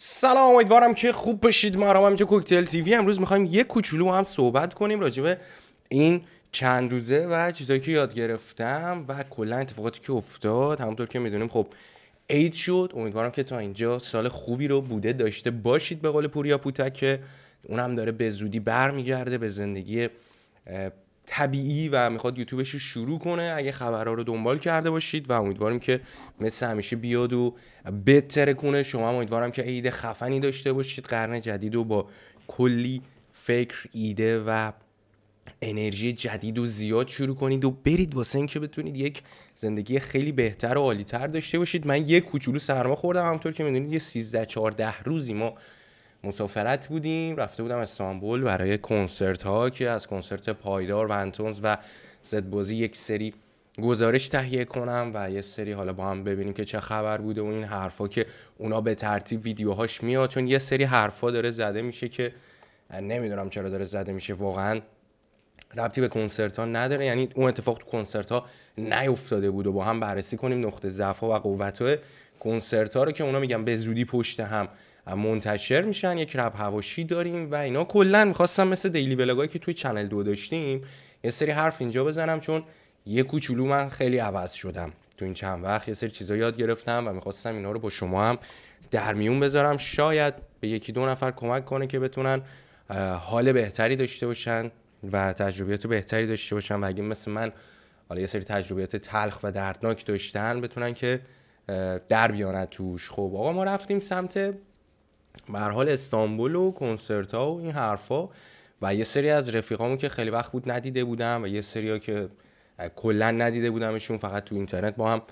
سلام امیدوارم که خوب باشید ما هم همینجا کوکتل تیوی امروز میخوایم یه کوچولو هم صحبت کنیم به این چند روزه و چیزایی که یاد گرفتم و کلا اتفاقاتی که افتاد همونطور که میدونیم خب عید شد امیدوارم که تا اینجا سال خوبی رو بوده داشته باشید به قول پوریا پوتک که اونم داره به زودی برمیگرده به زندگی طبیعی و میخواد یوتیوبش رو شروع کنه اگه خبرها رو دنبال کرده باشید و امیدواریم که مثل همیشه بیاد و بتره کنه شما امیدوارم که عید خفنی داشته باشید قرن جدید و با کلی فکر ایده و انرژی جدید و زیاد شروع کنید و برید واسه اینکه بتونید یک زندگی خیلی بهتر و تر داشته باشید من یه کوچولو سرما خوردم همونطور که میدونید یه 13 14 روزی ما مسافرت بودیم رفته بودم استانبول برای کنسرت ها که از کنسرت پایدار و انتونز و زدبازی یک سری گزارش تهیه کنم و یه سری حالا با هم ببینیم که چه خبر بوده و این حرفا که اونا به ترتیب ویدیوهاش میاد چون یه سری حرفا داره زده میشه که نمیدونم چرا داره زده میشه واقعا ربطی به کنسرت ها نداره یعنی اون اتفاق تو کنسرت ها نیفتاده بود و با هم بررسی کنیم نقطه ضعف و قوت های کنسرت ها رو که اونا میگن به زودی پشت هم منتشر میشن یک رب هواشی داریم و اینا کلا میخواستم مثل دیلی بلاگایی که توی چنل دو داشتیم یه سری حرف اینجا بزنم چون یه کوچولو من خیلی عوض شدم تو این چند وقت یه سری چیزا یاد گرفتم و میخواستم اینا رو با شما هم در میون بذارم شاید به یکی دو نفر کمک کنه که بتونن حال بهتری داشته باشن و تجربیات بهتری داشته باشن و اگه مثل من حالا یه سری تجربیات تلخ و دردناک داشتن بتونن که در بیانه توش خب آقا ما رفتیم سمت به حال استانبول و کنسرت ها و این حرفا و یه سری از رفیقامو که خیلی وقت بود ندیده بودم و یه سری ها که کلا ندیده بودمشون فقط تو اینترنت با هم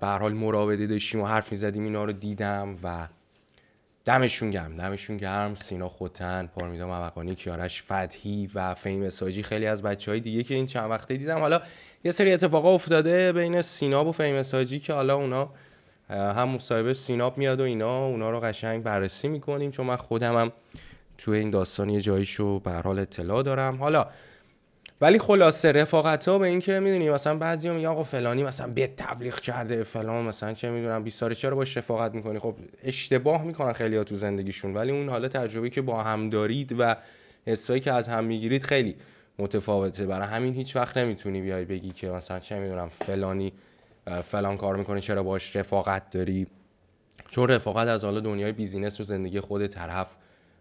به حال مراوده داشتیم و حرف میزدیم اینا رو دیدم و دمشون گرم دمشون گرم سینا خوتن پارمیدا موقانی کیارش فتحی و فیم ساجی خیلی از بچه های دیگه که این چند وقته دیدم حالا یه سری اتفاقا افتاده بین سینا و فیم ساجی که حالا اونا هم مصاحبه سیناب میاد و اینا اونا رو قشنگ بررسی میکنیم چون من خودم هم توی این داستانی یه جاییشو به حال اطلاع دارم حالا ولی خلاصه رفاقت ها به این که میدونی مثلا بعضی میگن آقا فلانی مثلا به تبلیغ کرده فلان مثلا چه میدونم بیساری چرا باش رفاقت میکنی خب اشتباه میکنن خیلی ها تو زندگیشون ولی اون حالا تجربه که با هم دارید و حسایی که از هم میگیرید خیلی متفاوته برای همین هیچ وقت نمیتونی بیای بگی که مثلا چه میدونم فلانی فلان کار میکنی چرا باش رفاقت داری چون رفاقت از حالا دنیای بیزینس و زندگی خود طرف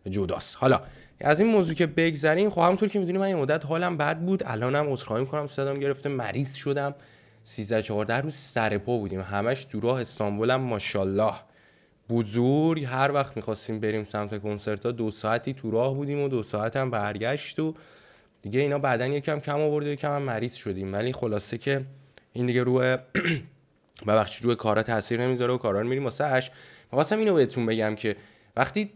جداست حالا از این موضوع که بگذریم خب همونطور که میدونیم من یه مدت حالم بد بود الانم عذرخواهی میکنم صدام گرفته مریض شدم 13 14 روز سر بودیم همش تو راه استانبولم ماشاءالله بزرگ هر وقت میخواستیم بریم سمت کنسرت ها دو ساعتی تو راه بودیم و دو ساعت هم برگشت و دیگه اینا بعدا یکم کم آورده یکم هم مریض شدیم ولی خلاصه که این دیگه روی ببخشید روی کارا تاثیر نمیذاره و کارا رو میریم واسه اش میخواستم اینو بهتون بگم که وقتی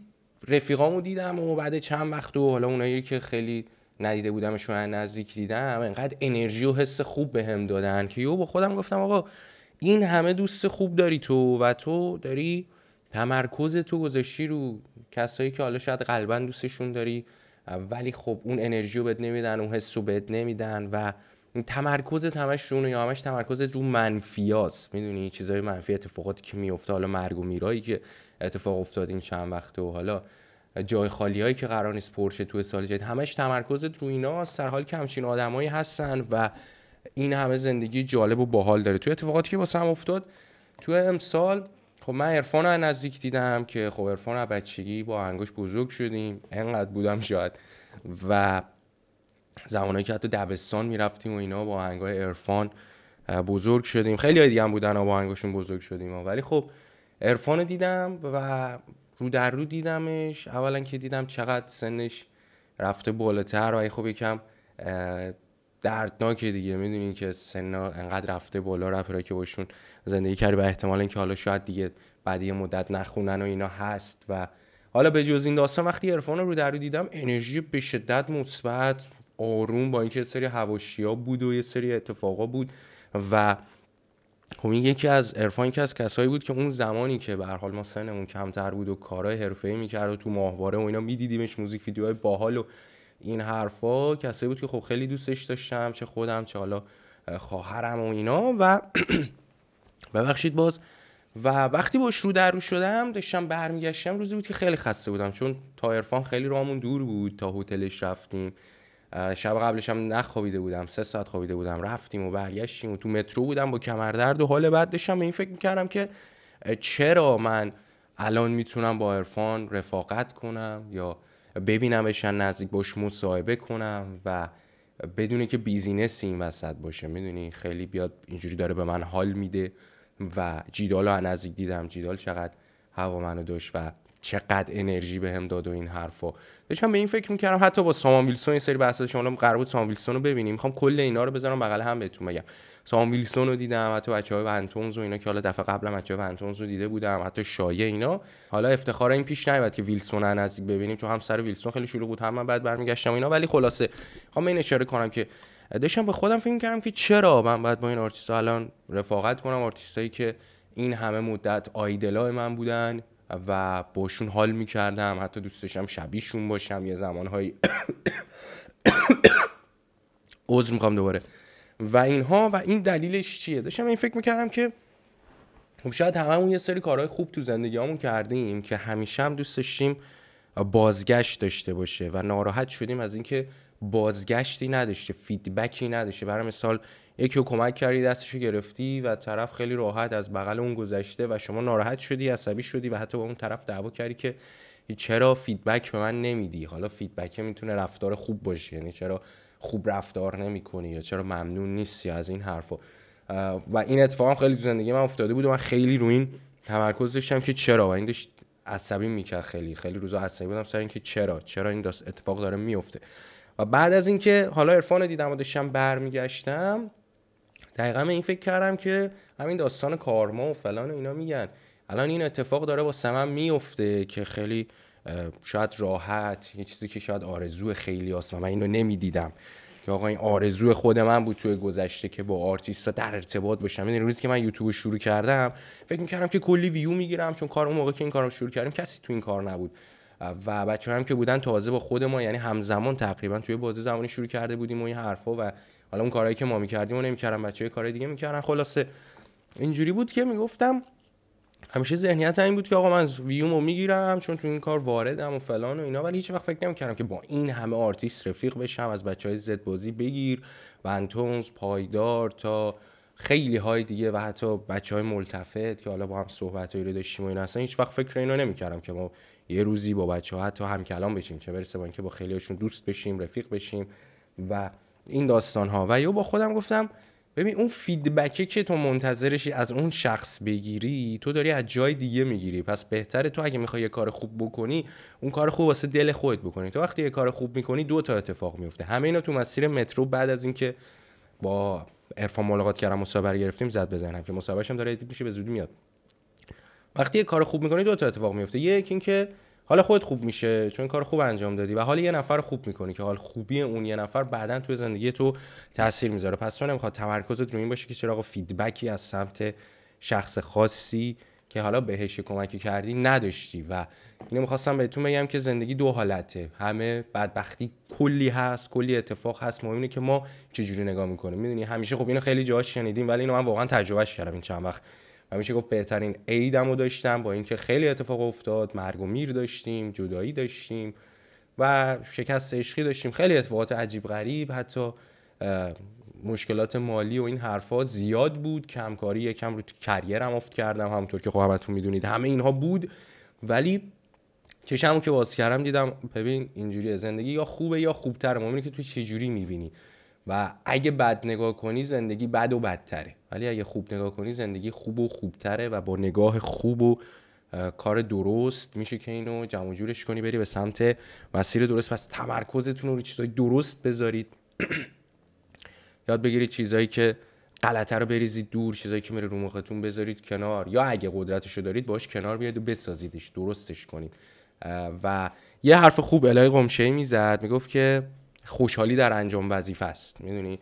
رفیقامو دیدم و بعد چند وقت و حالا اونایی که خیلی ندیده بودمشون از نزدیک دیدم انقدر انرژی و حس خوب بهم به دادن که یو با خودم گفتم آقا این همه دوست خوب داری تو و تو داری تمرکز تو گذاشتی رو کسایی که حالا شاید قلبا دوستشون داری ولی خب اون انرژیو رو بهت نمیدن اون حس رو بهت نمیدن و تمرکزت همش رو یا همش تمرکزت رو منفیاست میدونی چیزای منفی اتفاقاتی که میفته حالا مرگ و میرایی که اتفاق افتاد این چند وقته و حالا جای خالی هایی که قرار نیست پرشه تو سال جدید همش تمرکزت رو اینا سر حال که همچین آدمایی هستن و این همه زندگی جالب و باحال داره تو اتفاقاتی که واسه هم افتاد تو امسال خب من عرفان رو نزدیک دیدم که خب عرفان بچگی با انگوش بزرگ شدیم انقدر بودم شاید و زمانی که حتی دبستان میرفتیم و اینا با آهنگای عرفان بزرگ شدیم خیلی دیگه هم بودن و با آهنگاشون بزرگ شدیم ولی خب عرفان دیدم و رو در رو دیدمش اولا که دیدم چقدر سنش رفته بالاتر و خب یکم دردناکه دیگه میدونین که سن انقدر رفته بالا رپرا که باشون زندگی کردی و احتمال اینکه حالا شاید دیگه بعد یه مدت نخونن و اینا هست و حالا به جز این داستان وقتی عرفان رو در رو دیدم انرژی به شدت مثبت آروم با اینکه سری ها بود و یه سری اتفاقا بود و خب این یکی از عرفان که از کسایی بود که اون زمانی که به هر حال ما سنمون کمتر بود و کارهای حرفه‌ای میکرد و تو ماهواره و اینا میدیدیمش موزیک ویدیوهای باحال و این حرفا کسایی بود که خب خیلی دوستش داشتم چه خودم چه حالا خواهرم و اینا و ببخشید باز و وقتی باش رو در رو شدم داشتم برمیگشتم روزی بود که خیلی خسته بودم چون تا عرفان خیلی رامون دور بود تا هتلش رفتیم شب قبلش هم نخوابیده بودم سه ساعت خوابیده بودم رفتیم و برگشتیم و تو مترو بودم با کمردرد و حال بد داشتم این فکر میکردم که چرا من الان میتونم با عرفان رفاقت کنم یا ببینم بشن نزدیک باش مصاحبه کنم و بدونه که بیزینسی این وسط باشه میدونی خیلی بیاد اینجوری داره به من حال میده و جیدال رو نزدیک دیدم جیدال چقدر هوا منو داشت و چقدر انرژی بهم به داد و این حرفا داشتم به این فکر میکردم حتی با سامان ویلسون این سری بحث داشتم قرار بود سامان ویلسون رو ببینیم میخوام کل اینا رو بذارم بغل هم بهتون بگم سامان ویلسون رو دیدم حتی های ونتونز و اینا که حالا دفعه بچه های ونتونز رو دیده بودم حتی شایه اینا حالا افتخار این پیش نیومد که ویلسون رو نزدیک ببینیم چون هم سر ویلسون خیلی شروع بود هم من بعد برمیگشتم اینا ولی خلاصه میخوام این اشاره کنم که داشتم به خودم فکر کردم که چرا من بعد با این آرتیست الان رفاقت کنم آرتیستایی که این همه مدت آیدلای من بودن و باشون حال میکردم حتی دوست داشتم شبیهشون باشم یه زمانهایی عذر میخوام دوباره و اینها و این دلیلش چیه داشتم این فکر میکردم که خب شاید اون یه سری کارهای خوب تو همون کردیم که همیشه هم دوست داشتیم بازگشت داشته باشه و ناراحت شدیم از اینکه بازگشتی نداشته فیدبکی نداشته برای مثال یکی رو کمک کردی دستش گرفتی و طرف خیلی راحت از بغل اون گذشته و شما ناراحت شدی عصبی شدی و حتی با اون طرف دعوا کردی که چرا فیدبک به من نمیدی حالا فیدبک میتونه رفتار خوب باشه یعنی چرا خوب رفتار نمیکنی یا چرا ممنون نیستی از این حرفا و این اتفاق خیلی تو زندگی من افتاده بود و من خیلی رو این تمرکز داشتم که چرا و این داشت عصبی میکرد خیلی خیلی روزا عصبی بودم سر اینکه چرا چرا این داست اتفاق داره میفته و بعد از اینکه حالا عرفان دیدم و داشتم برمیگشتم دقیقا من این فکر کردم که همین داستان کارما و فلان اینا میگن الان این اتفاق داره با سمم میفته که خیلی شاید راحت یه چیزی که شاید آرزو خیلی هست و من اینو نمیدیدم که آقا این آرزو خود من بود توی گذشته که با آرتیستا در ارتباط باشم این یعنی روزی که من یوتیوب شروع کردم فکر میکردم که کلی ویو میگیرم چون کار اون موقع که این کارو شروع کردیم کسی تو این کار نبود و بچه هم که بودن تازه با خود ما یعنی همزمان تقریبا توی بازی زمانی شروع کرده بودیم و این حرفا و حالا اون کارهایی که ما میکردیم و نمیکردم. بچه کار دیگه میکردن خلاصه اینجوری بود که میگفتم همیشه ذهنیت این بود که آقا من ویومو میگیرم چون تو این کار واردم و فلان و اینا ولی هیچ وقت فکر نمیکردم که با این همه آرتیست رفیق بشم از بچه های زد بازی بگیر ونتونز پایدار تا خیلی های دیگه و حتی بچه های ملتفت که حالا با هم صحبت رو داشتیم و این اصلا هیچ وقت فکر اینو نمیکردم که ما یه روزی با بچه ها حتی هم کلام بشیم چه برسه با اینکه با خیلیشون دوست بشیم رفیق بشیم و این داستان ها و یا با خودم گفتم ببین اون فیدبکه که تو منتظرشی از اون شخص بگیری تو داری از جای دیگه میگیری پس بهتره تو اگه میخوای یه کار خوب بکنی اون کار خوب واسه دل خودت بکنی تو وقتی یه کار خوب میکنی دو تا اتفاق میفته همه اینا تو مسیر مترو بعد از اینکه با عرفان ملاقات کردم مصاحبه گرفتیم زد بزنم که مصاحبهش هم داره میشه به زودی میاد وقتی یه کار خوب میکنی دو تا اتفاق میفته یک اینکه حالا خودت خوب میشه چون کار خوب انجام دادی و حالا یه نفر خوب میکنی که حال خوبی اون یه نفر بعدا توی زندگی تو تاثیر میذاره پس تو نمیخواد تمرکزت رو این باشه که چرا آقا فیدبکی از سمت شخص خاصی که حالا بهش کمکی کردی نداشتی و اینو میخواستم بهتون بگم که زندگی دو حالته همه بدبختی کلی هست کلی اتفاق هست مهم اینه که ما چجوری نگاه میکنیم میدونی همیشه خب اینو خیلی جاها شنیدیم ولی اینو من واقعا تجربهش کردم این چند وقت و میشه گفت بهترین عیدم داشتم با اینکه خیلی اتفاق افتاد مرگ و میر داشتیم جدایی داشتیم و شکست عشقی داشتیم خیلی اتفاقات عجیب غریب حتی مشکلات مالی و این حرفا زیاد بود کمکاری یکم رو کریرم افت کردم همونطور که خب همتون میدونید همه اینها بود ولی چشمو که باز کردم دیدم ببین اینجوری زندگی یا خوبه یا خوبتره مهمه که تو چه جوری میبینی و اگه بد نگاه کنی زندگی بد و بدتره ولی اگه خوب نگاه کنی زندگی خوب و خوبتره و با نگاه خوب و کار درست میشه که اینو جمع جورش کنی بری به سمت مسیر درست پس تمرکزتون رو روی درست بذارید یاد بگیرید چیزایی که غلطه رو بریزید دور چیزایی که میره رو مختون بذارید کنار یا اگه قدرتش رو دارید باش کنار بیاد و بسازیدش درستش کنید و یه حرف خوب الهی قمشه میزد میگفت که خوشحالی در انجام وظیفه است میدونی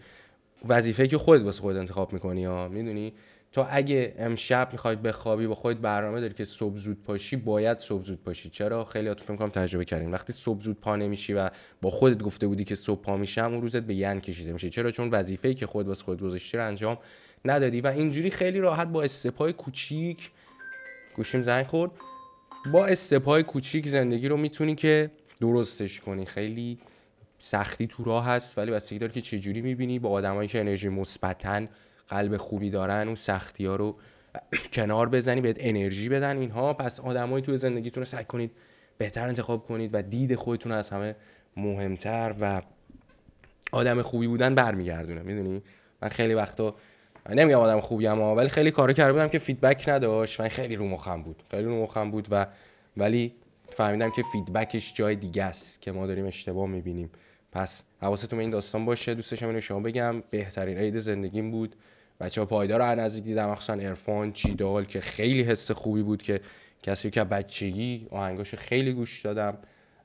وظیفه که خودت واسه خودت انتخاب میکنی ها میدونی تو اگه امشب به بخوابی با خودت برنامه داری که صبح زود پاشی باید صبح زود پاشی چرا خیلی تو فکر کنم تجربه کردیم وقتی صبح زود پا نمیشی و با خودت گفته بودی که صبح پا میشم اون روزت به ین کشیده میشه چرا چون وظیفه که خود واسه خودت گذاشتی رو انجام ندادی و اینجوری خیلی راحت با استپای کوچیک گوشیم زنگ خورد با استپای کوچیک زندگی رو میتونی که درستش کنی خیلی سختی تو راه هست ولی بستگی داره که چجوری جوری میبینی با آدمایی که انرژی مثبتن قلب خوبی دارن اون سختی ها رو کنار بزنی بهت انرژی بدن اینها پس آدمایی تو زندگیتون رو سعی کنید بهتر انتخاب کنید و دید خودتون از همه مهمتر و آدم خوبی بودن برمیگردونه میدونی من خیلی وقتا نمیگم آدم خوبی اما ولی خیلی کارو کرده بودم که فیدبک نداشت و خیلی رو مخم بود خیلی رو مخم بود و ولی فهمیدم که فیدبکش جای دیگه است که ما داریم اشتباه میبینیم پس حواستون به این داستان باشه دوستش اینو شما بگم بهترین عید زندگیم بود بچه ها پایدار رو نزدیک دیدم مخصوصا ارفان چیدال که خیلی حس خوبی بود که کسی که بچگی آهنگاش خیلی گوش دادم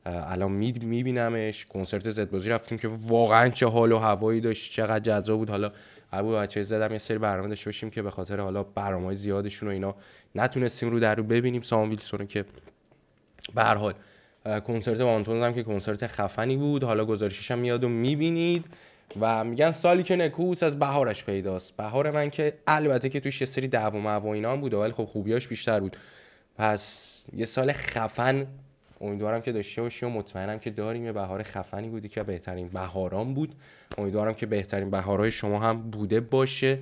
الان میبینمش کنسرت زد بازی رفتیم که واقعا چه حال و هوایی داشت چقدر جذاب بود حالا ابو بچه زدم یه سری برنامه داشته باشیم که به خاطر حالا برنامه زیادشون و اینا نتونستیم رو در رو ببینیم سام ویلسون که به حال کنسرت وانتونز هم که کنسرت خفنی بود حالا گزارشش هم میاد و میبینید و میگن سالی که نکوس از بهارش پیداست بهار من که البته که توش یه سری دعو و هم بود ولی خب خوبیاش بیشتر بود پس یه سال خفن امیدوارم که داشته باشی و مطمئنم که داریم یه بهار خفنی بودی که بهترین بهاران بود امیدوارم که بهترین بهارهای شما هم بوده باشه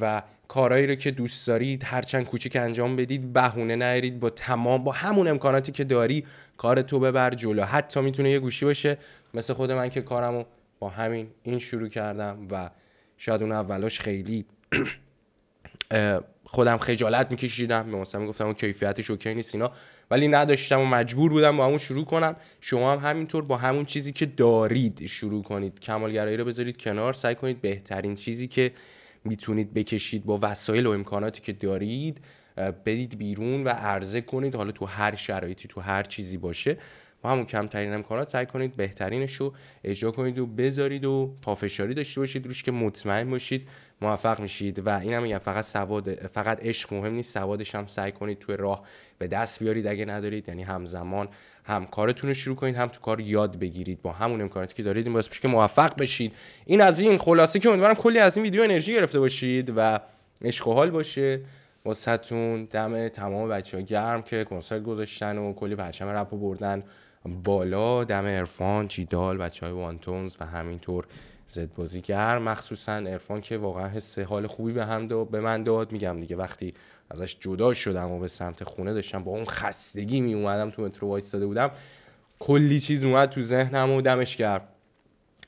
و کارهایی رو که دوست دارید هرچند کوچیک انجام بدید بهونه نرید با تمام با همون امکاناتی که داری کار تو ببر جلو حتی میتونه یه گوشی باشه مثل خود من که کارمو با همین این شروع کردم و شاید اون اولاش خیلی خودم خجالت میکشیدم به مثلا میگفتم اون کیفیتش اوکی نیست اینا ولی نداشتم و مجبور بودم با همون شروع کنم شما هم همینطور با همون چیزی که دارید شروع کنید کمالگرایی رو بذارید کنار سعی کنید بهترین چیزی که میتونید بکشید با وسایل و امکاناتی که دارید بدید بیرون و عرضه کنید حالا تو هر شرایطی تو هر چیزی باشه با همون کمترین امکانات سعی کنید بهترینش رو اجرا کنید و بذارید و پافشاری داشته باشید روش که مطمئن باشید موفق میشید و اینم میگم فقط سواد فقط عشق مهم نیست سوادش هم سعی کنید توی راه به دست بیارید اگه ندارید یعنی همزمان هم کارتون رو شروع کنید هم تو کار یاد بگیرید با همون امکاناتی که دارید این باعث که موفق بشید این از این خلاصه که امیدوارم کلی از این ویدیو انرژی گرفته باشید و عشق و حال باشه واسهتون دم تمام بچه ها گرم که کنسرت گذاشتن و کلی پرچم رپ بردن بالا دم عرفان جیدال بچه های وانتونز و همینطور زد بازیگر مخصوصا عرفان که واقعا حس حال خوبی به هم به من داد میگم دیگه وقتی ازش جدا شدم و به سمت خونه داشتم با اون خستگی می اومدم تو مترو وایستاده بودم کلی چیز اومد تو ذهنم و دمش کرد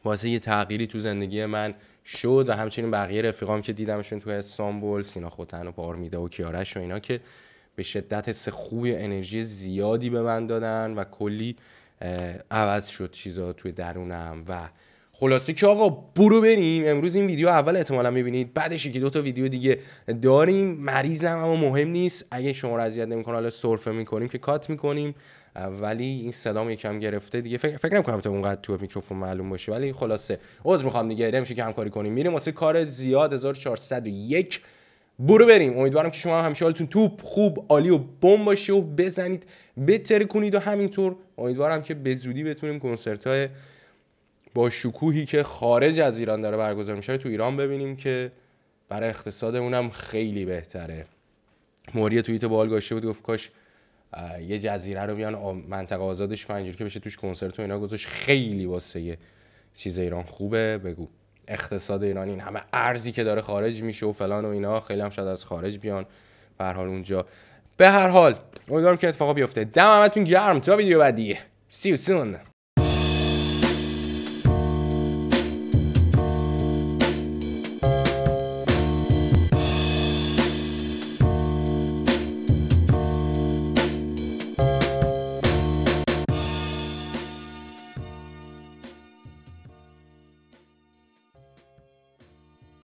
واسه یه تغییری تو زندگی من شد و همچنین بقیه رفیقام که دیدمشون تو استانبول سینا خوتن و پارمیده و کیارش و اینا که به شدت حس خوبی انرژی زیادی به من دادن و کلی عوض شد چیزا توی درونم و خلاصه که آقا برو بریم امروز این ویدیو اول احتمالا میبینید بعدش که دو تا ویدیو دیگه داریم مریضم اما مهم نیست اگه شما رو اذیت نمیکنه حالا سرفه میکنیم که کات میکنیم ولی این صدام یکم گرفته دیگه فکر فکر نمیکنم تا اونقدر تو میکروفون معلوم باشه ولی خلاصه عذر میخوام دیگه نمیشه که همکاری کنیم میریم واسه کار زیاد 1401 برو بریم امیدوارم که شما هم همیشه حالتون توپ خوب عالی و بم باشه و بزنید بتره کنید و همینطور امیدوارم که به زودی بتونیم کنسرت های با شکوهی که خارج از ایران داره برگزار میشه تو ایران ببینیم که برای اقتصادمون هم خیلی بهتره موریه توییت بال گاشته بود گفت کاش یه جزیره رو بیان منطقه آزادش کنن که بشه توش کنسرت و اینا گذاشت خیلی واسه چیز ایران خوبه بگو اقتصاد ایران این همه ارزی که داره خارج میشه و فلان و اینا خیلی هم شاید از خارج بیان به حال اونجا به هر حال امیدوارم که اتفاقا بیفته دم همتون گرم تا ویدیو بعدی سی سون